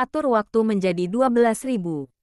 Atur waktu menjadi 12.000.